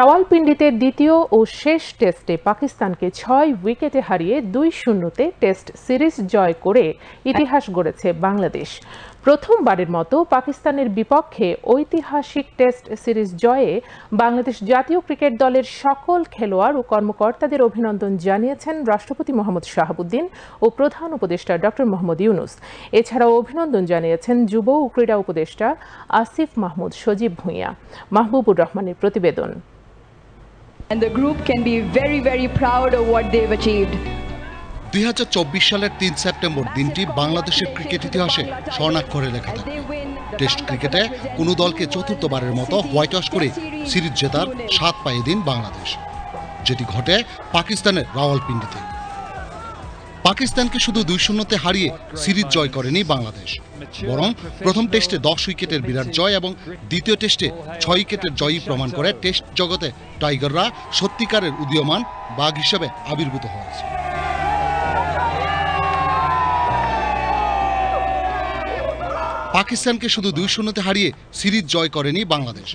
রাওয়ালপিন্ডিতে দ্বিতীয় ও শেষ টেস্টে পাকিস্তানকে ছয় উইকেটে হারিয়ে দুই শূন্যতে টেস্ট সিরিজ জয় করে ইতিহাস গড়েছে বাংলাদেশ প্রথমবারের মতো পাকিস্তানের বিপক্ষে ঐতিহাসিক টেস্ট সিরিজ জয়ে বাংলাদেশ জাতীয় ক্রিকেট দলের সকল খেলোয়াড় ও কর্মকর্তাদের অভিনন্দন জানিয়েছেন রাষ্ট্রপতি মোহাম্মদ শাহাবুদ্দিন ও প্রধান উপদেষ্টা ড মোহাম্মদ ইউনুস এছাড়াও অভিনন্দন জানিয়েছেন যুব ও ক্রীড়া উপদেষ্টা আসিফ মাহমুদ সজীব ভূঁইয়া মাহবুবুর রহমানের প্রতিবেদন And the group can be very, very proud of what they've achieved. দুই সালের তিন সেপ্টেম্বর দিনটি বাংলাদেশের ক্রিকেট ইতিহাসে স্বর্ণাক্ষরে লেখা থাকে টেস্ট ক্রিকেটে কোনো দলকে চতুর্থবারের মতো হোয়াইট ওয়াশ করে সিরিজ জেতার স্বাদ পাইয়ে দিন বাংলাদেশ যেটি ঘটে পাকিস্তানের রাওয়ালপিন্ডিতে পাকিস্তানকে শুধু দুই শূন্যতে হারিয়ে সিরিজ জয় করেনি বাংলাদেশ বরং প্রথম টেস্টে দশ উইকেটের বিরাট জয় এবং দ্বিতীয় টেস্টে ছয় উইকেটের জয়ই প্রমাণ করে টেস্ট জগতে টাইগাররা সত্যিকারের উদীয়মান বাঘ হিসেবে আবির্ভূত হয়েছে পাকিস্তানকে শুধু দুই শূন্যতে হারিয়ে সিরিজ জয় করেনি বাংলাদেশ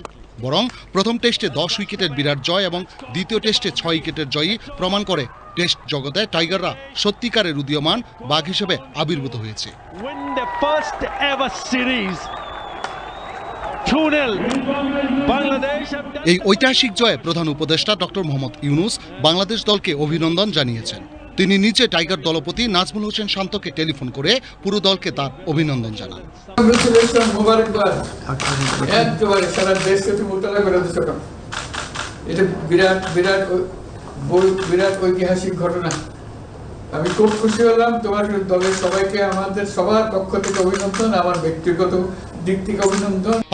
বরং প্রথম টেস্টে দশ উইকেটের বিরাট জয় এবং দ্বিতীয় টেস্টে ছয় উইকেটের জয়ই প্রমাণ করে টেস্ট জগতে টাইগাররা সত্যিকারের উদীয়মান বাঘ হিসেবে আবির্ভূত হয়েছে এই ঐতিহাসিক জয়ে প্রধান উপদেষ্টা ডক্টর মোহাম্মদ ইউনুস বাংলাদেশ দলকে অভিনন্দন জানিয়েছেন তিনি নিচে টাইগার দলপতি নাজমুল হোসেন শান্তকে টেলিফোন করে পুরো দলকে তার অভিনন্দন জানান আমি খুব খুশি হলাম তোমার দলের সবাইকে আমাদের সবার পক্ষ থেকে অভিনন্দন আমার ব্যক্তিগত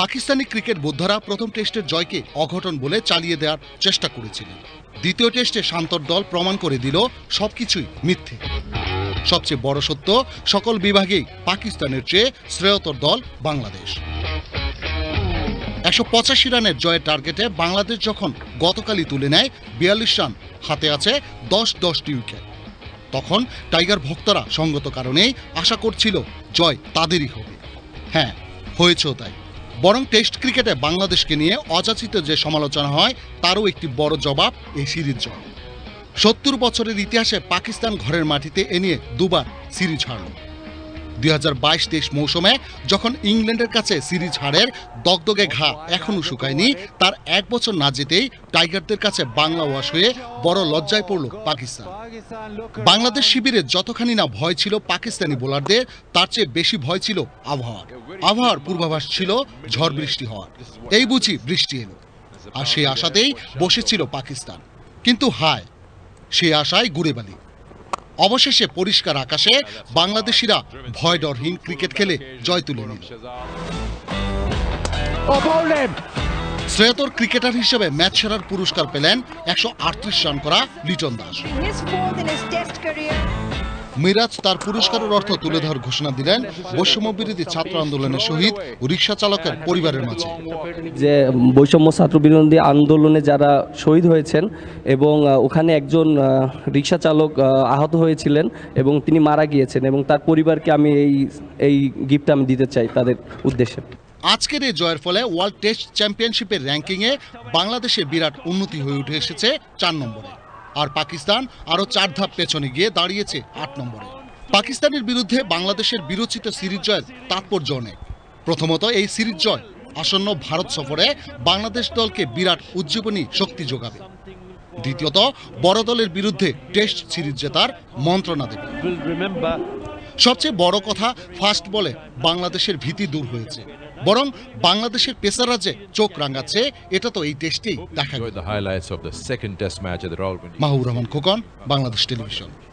পাকিস্তানি ক্রিকেট বোদ্ধারা প্রথম টেস্টের জয়কে অঘটন বলে চালিয়ে দেওয়ার চেষ্টা করেছিলেন দ্বিতীয় টেস্টে শান্তর দল প্রমাণ করে দিল সবকিছুই মিথ্যে সবচেয়ে বড় সত্য সকল বিভাগেই পাকিস্তানের চেয়ে শ্রেয়তর দল বাংলাদেশ একশো পঁচাশি রানের জয়ের টার্গেটে বাংলাদেশ যখন গতকালই তুলে নেয় বিয়াল্লিশ রান হাতে আছে দশ দশটি উইকেট তখন টাইগার ভক্তরা সঙ্গত কারণেই আশা করছিল জয় তাদেরই হবে হ্যাঁ হয়েছেও তাই বরং টেস্ট ক্রিকেটে বাংলাদেশকে নিয়ে অযাচিত যে সমালোচনা হয় তারও একটি বড় জবাব এই সিরিজ জয় সত্তর বছরের ইতিহাসে পাকিস্তান ঘরের মাটিতে এ নিয়ে দুবার সিরিজ হারল দুই মৌসুমে যখন ইংল্যান্ডের কাছে সিরিজ হারের দগদগে ঘা এখনও শুকায়নি তার এক বছর না যেতেই টাইগারদের কাছে বাংলা ওয়াশ হয়ে বড় লজ্জায় পড়ল পাকিস্তান বাংলাদেশ শিবিরে যতখানি না ভয় ছিল পাকিস্তানি বোলারদের তার চেয়ে বেশি ভয় ছিল আবহাওয়ার আবহাওয়ার পূর্বাভাস ছিল ঝড় বৃষ্টি হওয়ার এই বুঝি বৃষ্টি এলো আর সেই আশাতেই বসেছিল পাকিস্তান কিন্তু হায় সেই আশায় গুড়েবালি অবশেষে পরিষ্কার আকাশে বাংলাদেশিরা ভয় ডরহীন ক্রিকেট খেলে জয় তুলে নিল শ্রেয়তর ক্রিকেটার হিসেবে ম্যাচ সেরার পুরস্কার পেলেন একশো রান করা লিটন দাস মিরাজ তার পুরস্কারের অর্থ তুলে ধর ঘোষণা দিলেন বৈষম্যবিরোধী ছাত্র আন্দোলনের শহীদ রিক্সা চালকের পরিবারের মাঝে যে বৈষম্য ছাত্র বিরোধী আন্দোলনে যারা শহীদ হয়েছেন এবং ওখানে একজন রিক্সা চালক আহত হয়েছিলেন এবং তিনি মারা গিয়েছেন এবং তার পরিবারকে আমি এই এই গিফট আমি দিতে চাই তাদের উদ্দেশ্যে আজকের এই জয়ের ফলে ওয়ার্ল্ড টেস্ট চ্যাম্পিয়নশিপের র্যাঙ্কিংয়ে বাংলাদেশে বিরাট উন্নতি হয়ে উঠে এসেছে চার নম্বরে আর পাকিস্তান আরও চার ধাপ পেছনে গিয়ে দাঁড়িয়েছে আট নম্বরে পাকিস্তানের বিরুদ্ধে বাংলাদেশের বিরোচিত সিরিজ জয়ের তাৎপর্য অনেক প্রথমত এই সিরিজ জয় আসন্ন ভারত সফরে বাংলাদেশ দলকে বিরাট উজ্জীবনী শক্তি যোগাবে দ্বিতীয়ত বড় দলের বিরুদ্ধে টেস্ট সিরিজ জেতার মন্ত্রণা দেবে সবচেয়ে বড় কথা ফাস্ট বলে বাংলাদেশের ভীতি দূর হয়েছে বরং বাংলাদেশের পেসাররা যে চোখ রাঙাচ্ছে এটা তো এই দেশটি দেখা মাহুর রহমান খোকন বাংলাদেশ টেলিভিশন